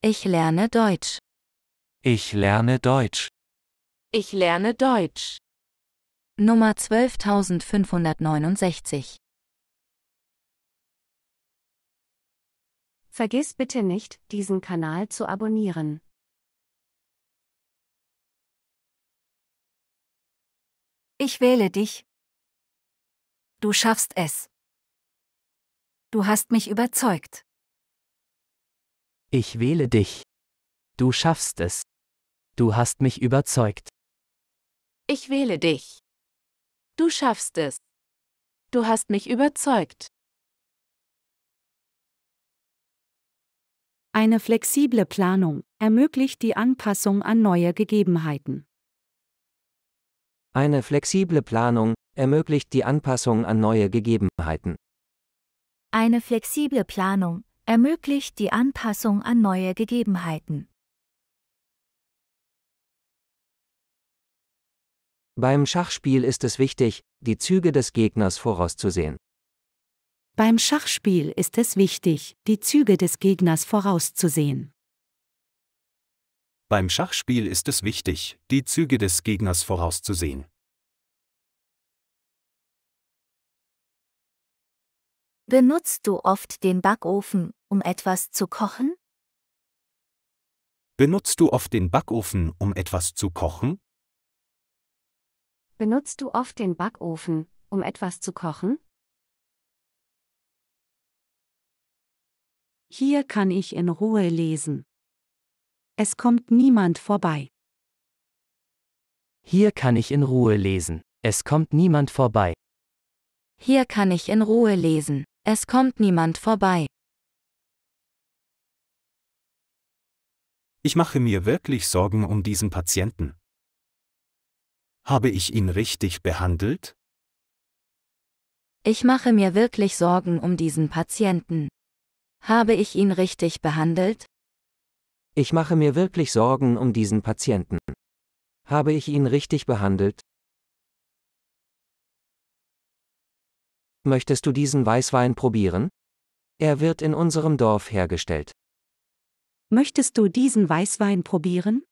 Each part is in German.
Ich lerne Deutsch. Ich lerne Deutsch. Ich lerne Deutsch. Nummer 12569. Vergiss bitte nicht, diesen Kanal zu abonnieren. Ich wähle dich. Du schaffst es. Du hast mich überzeugt. Ich wähle dich. Du schaffst es. Du hast mich überzeugt. Ich wähle dich. Du schaffst es. Du hast mich überzeugt. Eine flexible Planung ermöglicht die Anpassung an neue Gegebenheiten. Eine flexible Planung ermöglicht die Anpassung an neue Gegebenheiten. Eine flexible Planung ermöglicht die Anpassung an neue Gegebenheiten. Beim Schachspiel ist es wichtig, die Züge des Gegners vorauszusehen. Beim Schachspiel ist es wichtig, die Züge des Gegners vorauszusehen. Beim Schachspiel ist es wichtig, die Züge des Gegners vorauszusehen. Benutzt du oft den Backofen, um etwas zu kochen? Benutzt du oft den Backofen, um etwas zu kochen? Benutzt du oft den Backofen, um etwas zu kochen? Hier kann ich in Ruhe lesen. Es kommt niemand vorbei. Hier kann ich in Ruhe lesen. Es kommt niemand vorbei. Hier kann ich in Ruhe lesen. Es kommt niemand vorbei. Ich mache mir wirklich Sorgen um diesen Patienten. Habe ich ihn richtig behandelt? Ich mache mir wirklich Sorgen um diesen Patienten. Habe ich ihn richtig behandelt? Ich mache mir wirklich Sorgen um diesen Patienten. Habe ich ihn richtig behandelt? Möchtest du diesen Weißwein probieren? Er wird in unserem Dorf hergestellt. Möchtest du diesen Weißwein probieren?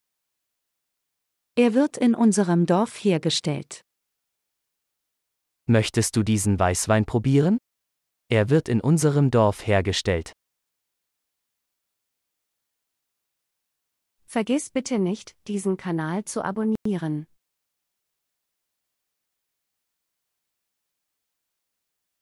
Er wird in unserem Dorf hergestellt. Möchtest du diesen Weißwein probieren? Er wird in unserem Dorf hergestellt. Vergiss bitte nicht, diesen Kanal zu abonnieren.